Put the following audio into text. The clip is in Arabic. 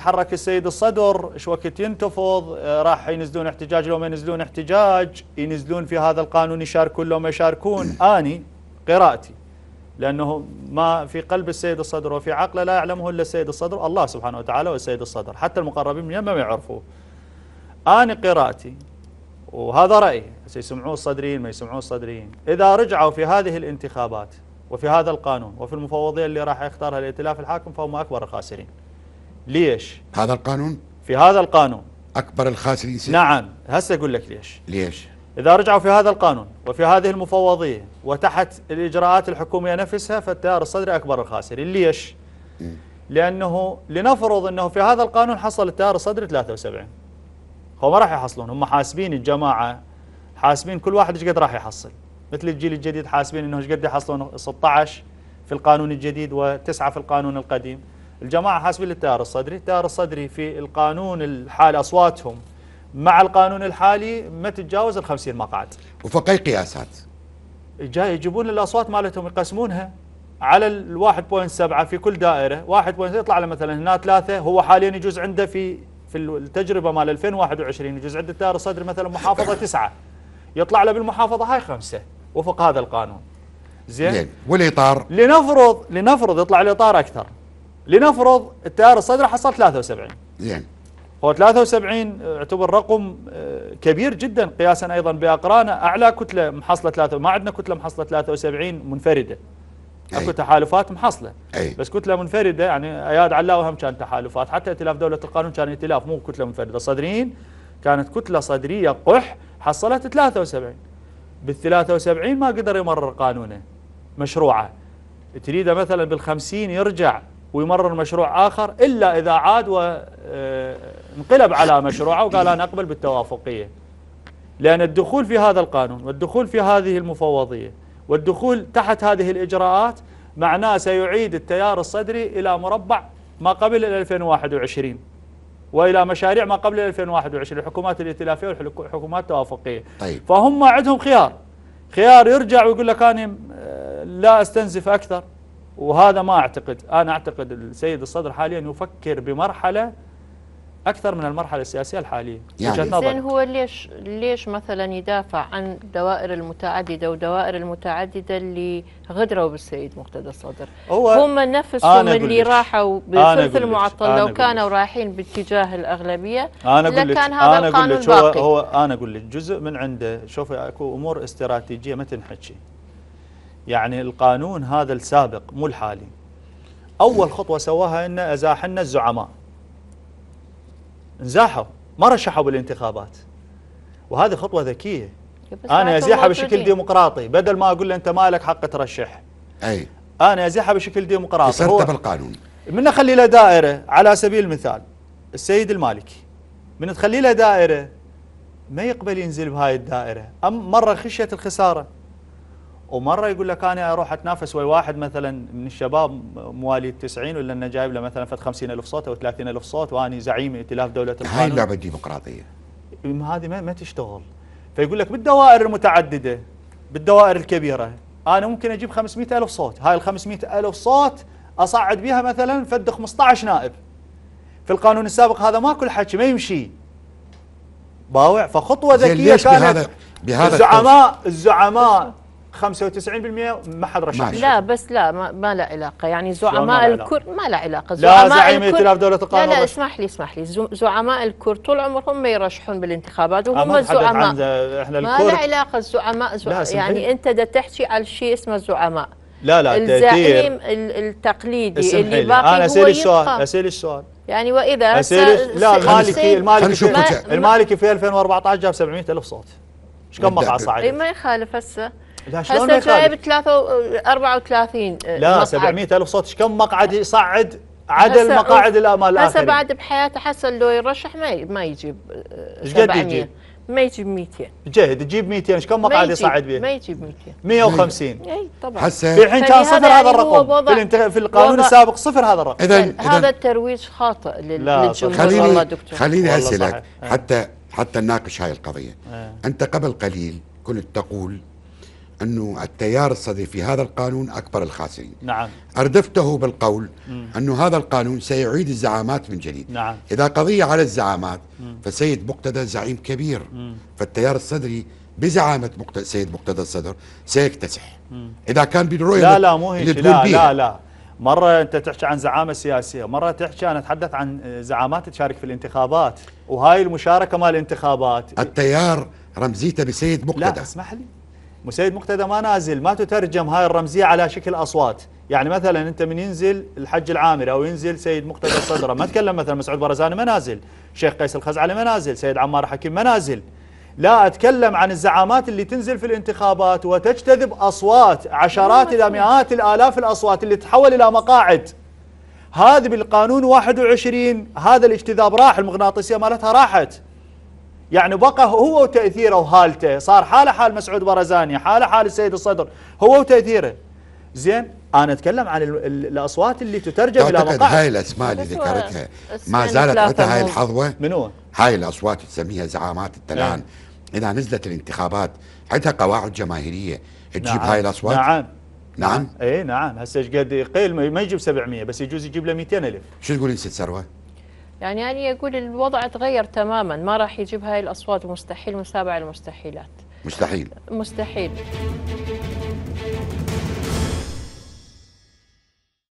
تحرك السيد الصدر ايش وقت ينتفض آه، راح ينزلون احتجاج لو ما ينزلون احتجاج ينزلون في هذا القانون يشاركون لو ما يشاركون اني قراءتي لانه ما في قلب السيد الصدر وفي عقله لا يعلمه الا السيد الصدر الله سبحانه وتعالى والسيد الصدر حتى المقربين يمه ما يعرفوه اني قراءتي وهذا رايي يسمعوه الصدريين ما يسمعوه الصدريين اذا رجعوا في هذه الانتخابات وفي هذا القانون وفي المفوضيه اللي راح يختارها الائتلاف الحاكم فهم اكبر الخاسرين ليش هذا القانون في هذا القانون اكبر الخاسرين سنة. نعم هسه اقول لك ليش ليش اذا رجعوا في هذا القانون وفي هذه المفوضيه وتحت الاجراءات الحكوميه نفسها فالتيار الصدري اكبر الخاسرين ليش م. لانه لنفرض انه في هذا القانون حصل التيار الصدري 73 هو ما راح يحصلون هم حاسبين الجماعه حاسبين كل واحد ايش قد راح يحصل مثل الجيل الجديد حاسبين انه ايش قد يحصلون 16 في القانون الجديد وتسعة في القانون القديم الجماعة حاسبين للتيار الصدري التيار الصدري في القانون الحالي أصواتهم مع القانون الحالي ما تتجاوز ال 50 مقعد وفق أي قياسات؟ جاي يجيبون الأصوات مالتهم يقسمونها على ال 1.7 في كل دائرة 1.7 يطلع له مثلا هنا ثلاثة هو حاليا يجوز عنده في في التجربة مال 2021 يجوز عند التيار الصدري مثلا محافظة تسعة يطلع له بالمحافظة هاي خمسة وفق هذا القانون زين والاطار لنفرض لنفرض يطلع الاطار اكثر لنفرض التيار الصدري حصل 73 زين هو 73 يعتبر رقم آه، كبير جدا قياسا ايضا باقرانه اعلى كتله محصله 3 ما عندنا كتله محصله 73 منفرده اكو تحالفات محصله أي. بس كتله منفرده يعني اياد علاوه هم كان تحالفات حتى ائتلاف دوله القانون كان ائتلاف مو كتله منفرده الصدريين كانت كتله صدريه قح حصلت 73 بال 73 ما قدر يمرر قانونه مشروعه تريده مثلا بال 50 يرجع ويمرر مشروع آخر إلا إذا عاد وانقلب آه، على مشروعه وقال أنا أقبل بالتوافقية لأن الدخول في هذا القانون والدخول في هذه المفوضية والدخول تحت هذه الإجراءات معناه سيعيد التيار الصدري إلى مربع ما قبل 2021 والى مشاريع ما قبل 2021 الحكومات الائتلافيه والحكومات التوافقيه طيب. فهم عندهم خيار خيار يرجع ويقول لك انا آه، لا استنزف اكثر وهذا ما أعتقد أنا أعتقد السيد الصدر حاليا يفكر بمرحلة اكثر من المرحله السياسيه الحاليه يعني زين هو ليش ليش مثلا يدافع عن دوائر المتعدده ودوائر المتعدده اللي غدروا بالسيد مقتدى الصدر هو هم نفسهم اللي راحوا بثلث المعطل لو كانوا رايحين باتجاه الاغلبيه أنا لكان هذا أنا القانون باقي هو, هو انا اقول لك جزء من عنده شوفي اكو امور استراتيجيه ما تنحكي يعني القانون هذا السابق مو الحالي أول إيه. خطوة سواها إن أزاحنا الزعماء انزاحوا ما رشحوا بالانتخابات وهذه خطوة ذكية إيه، أنا أزيحها بشكل ديمقراطي بدل ما أقول له أنت مالك حق ترشح أي أنا أزيحها بشكل ديمقراطي هو بالقانون من أخلي له دائرة على سبيل المثال السيد المالكي من تخلي له دائرة ما يقبل ينزل بهاي الدائرة أم مرة خشية الخسارة ومره يقول لك انا اروح اتنافس ويا واحد مثلا من الشباب مواليد 90 ولا انه جايب له مثلا فد 50000 صوت او 30000 صوت واني زعيم ائتلاف دوله القانون هاي اللعبه الديمقراطيه إيه، هذه ما, ما تشتغل فيقول لك بالدوائر المتعدده بالدوائر الكبيره انا ممكن اجيب 500000 صوت هاي ال 500000 صوت اصعد بها مثلا فد 15 نائب في القانون السابق هذا ما كل حكي ما يمشي باوع فخطوه ذكيه كانت بهذا بهذا الزعماء الزعماء 95% ما حد رشح لا بس لا ما, ما لا علاقه يعني زعماء الكرد ما لا علاقه زعماء لا زعيم ائتلاف دوله القانون لا لا اسمح لي اسمح لي زعماء الكرد طول عمرهم ما يرشحون بالانتخابات وهم الزعماء احنا ما لا علاقه الزعماء زع... يعني انت ده تحكي على شيء اسمه زعماء لا لا الزعيم التقليدي اللي باقي انا اسالك السؤال اسالك السؤال يعني واذا أسأل لا المالكي المالكي المالكي في 2014 جاب 700 الف صوت ايش كم مقعد صعد ما يخالف هسه لا شلون هسه جايب 34 آه، لا 700000 700 الف صوت ايش كم مقعد يصعد عدل مقاعد الامال الاخرين هسه بعد بحياته حسن لو يرشح ما ما يجيب آه، ايش قد يجيب؟ ما يجيب 200 جهد يجيب 200 ايش كم مقعد يصعد به؟ ما يجيب 200 150 اي طبعا حسن في الحين كان صفر هذا يعني الرقم في, في القانون السابق صفر هذا الرقم اذا هذا الترويج خاطئ للجمهور خليني والله دكتور خليني اسالك حتى حتى نناقش هاي القضيه إيه. انت قبل قليل كنت تقول أنه التيار الصدري في هذا القانون أكبر الخاسرين نعم أردفته بالقول أنه هذا القانون سيعيد الزعامات من جديد نعم. إذا قضية على الزعامات مم. فسيد مقتدى زعيم كبير مم. فالتيار الصدري بزعامة مقتدى سيد مقتدى الصدر سيكتسح مم. إذا كان بالرؤية لا لا مو هيك لا, لا لا مرة أنت تحكي عن زعامة سياسية مرة تحكي أنا أتحدث عن زعامات تشارك في الانتخابات وهاي المشاركة مال الانتخابات التيار رمزيته بسيد مقتدى لا اسمح لي مسيد مقتدى ما نازل ما تترجم هاي الرمزية على شكل أصوات يعني مثلا أنت من ينزل الحج العامر أو ينزل سيد مقتدى الصدرة ما تكلم مثلا مسعود برزاني ما نازل شيخ قيس الخزعلي ما نازل سيد عمار حكيم ما نازل لا أتكلم عن الزعامات اللي تنزل في الانتخابات وتجتذب أصوات عشرات إلى مئات الآلاف الأصوات اللي تتحول إلى مقاعد هذا بالقانون 21 هذا الاجتذاب راح المغناطيسية مالتها راحت يعني بقى هو وتأثيره وهالته صار حاله حال مسعود برزاني حاله حال السيد الصدر هو وتأثيره زين انا اتكلم عن الاصوات اللي تترجم الى مقاعد هاي الاسماء اللي ذكرتها ما زالت حتى هاي الحظوه منو هاي الاصوات تسميها زعامات التلان ايه؟ اذا نزلت الانتخابات عندها قواعد جماهيريه تجيب نعم هاي الاصوات نعم نعم اي نعم هسه ايش قد قيل ما يجيب 700 بس يجوز يجيب له 200000 شو تقول انت ثروه؟ يعني أنا أقول الوضع تغير تماما ما راح يجيب هاي الأصوات مستحيل مسابع المستحيلات مستحيل مستحيل